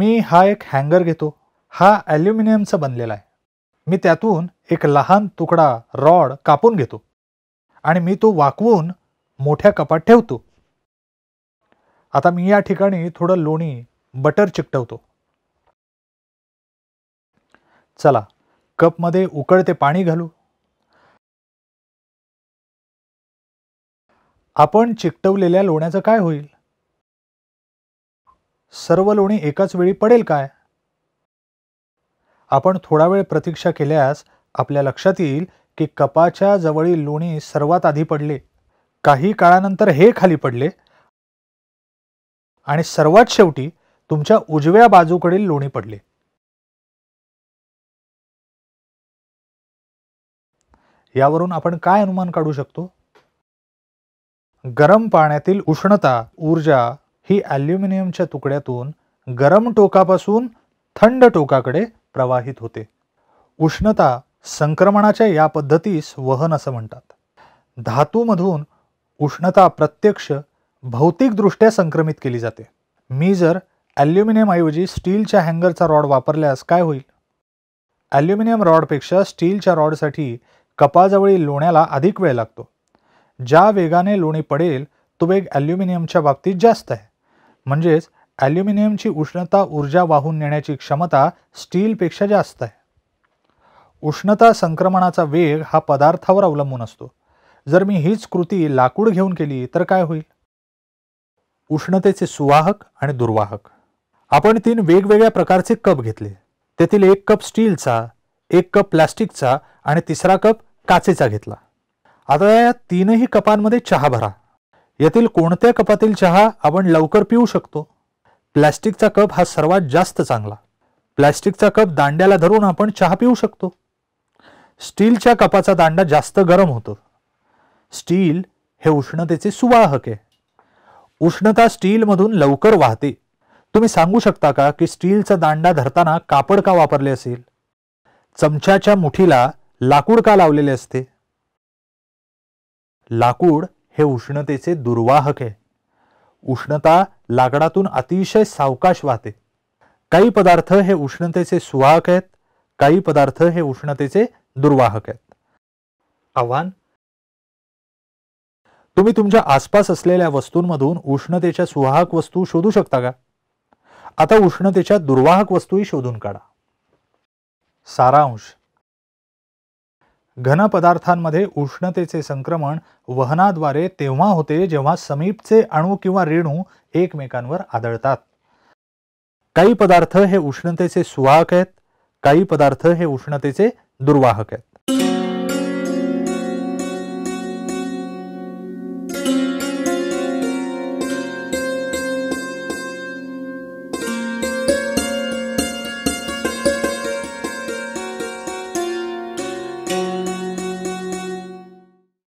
मी हा एक हँगर घेतो हा ॲल्युमिनियमचा बनलेला आहे मी त्यातून एक लहान तुकडा रॉड कापून घेतो आणि मी तो वाकवून मोठ्या कपात ठेवतो आता मी या ठिकाणी थोडं लोणी बटर चिकटवतो चला कपमध्ये उकळते पाणी घालू आपण चिकटवलेल्या लोण्याचं काय होईल सर्व लोणी एकाच वेळी पडेल काय आपण थोडा वेळ प्रतीक्षा केल्यास आपल्या लक्षात येईल की कपाच्या जवळील लोणी सर्वात आधी पडले काही काळानंतर हे खाली पडले आणि सर्वात शेवटी तुमच्या उजव्या बाजूकडील लोणी पडले यावरून आपण काय अनुमान काढू शकतो गरम पाण्यातील उष्णता ऊर्जा ही ॲल्युमिनियमच्या तुकड्यातून गरम टोकापासून थंड टोकाकडे प्रवाहित होते उष्णता संक्रमणाच्या या पद्धतीस वहन असं म्हणतात धातूमधून उष्णता प्रत्यक्ष भौतिकदृष्ट्या संक्रमित केली जाते मी जर ॲल्युमिनियमऐवजी स्टीलच्या हँगरचा रॉड वापरल्यास काय होईल ॲल्युमिनियम रॉडपेक्षा स्टीलच्या रॉडसाठी कपाजवळील लोण्याला अधिक वेळ लागतो ज्या वेगाने लोणी पडेल तो वेग ॲल्युमिनियमच्या बाबतीत जास्त आहे म्हणजेच ॲल्युमिनियमची उष्णता ऊर्जा वाहून नेण्याची क्षमता स्टीलपेक्षा जास्त आहे उष्णता संक्रमणाचा वेग हा पदार्थावर अवलंबून असतो जर मी हीच कृती लाकूड घेऊन केली तर काय होईल उष्णतेचे सुवाहक आणि दुर्वाहक आपण तीन वेगवेगळ्या प्रकारचे कप घेतले तेथील एक कप स्टीलचा एक कप प्लॅस्टिकचा आणि तिसरा कप काचेचा घेतला आता या तीनही कपांमध्ये चहा भरा यातील कोणत्या कपातील चहा आपण लवकर पिऊ शकतो प्लॅस्टिकचा कप हा सर्वात जास्त चांगला प्लॅस्टिकचा कप दांड्याला धरून आपण चहा पिऊ शकतो स्टीलच्या कपाचा दांडा जास्त गरम होतो स्टील हे उष्णतेचे सुवाहक आहे उष्णता स्टीलमधून लवकर वाहते तुम्ही सांगू शकता का की स्टीलचा दांडा धरताना कापड का वापरले असेल चमच्याच्या मुठीला लाकूड का लावलेले असते लाकूड हे उष्णतेचे दुर्वाहक आहे उष्णता लाकडातून अतिशय सावकाश वाहते काही पदार्थ हे उष्णतेचे सुवाहक आहेत काही पदार्थ हे उष्णतेचे दुर्वाहक आहेत आव्हान तुम्ही तुमच्या आसपास असलेल्या वस्तूंमधून उष्णतेच्या सुवाहक वस्तू शोधू शकता का आता उष्णतेच्या दुर्वाहक वस्तूही शोधून काढा सारांश घन पदार्थांमध्ये उष्णतेचे संक्रमण वहनाद्वारे तेव्हा होते जेव्हा समीपचे अणू किंवा रेणू एकमेकांवर आदळतात काही पदार्थ हे उष्णतेचे सुवाहक आहेत काही पदार्थ हे उष्णतेचे दुर्वाहक आहेत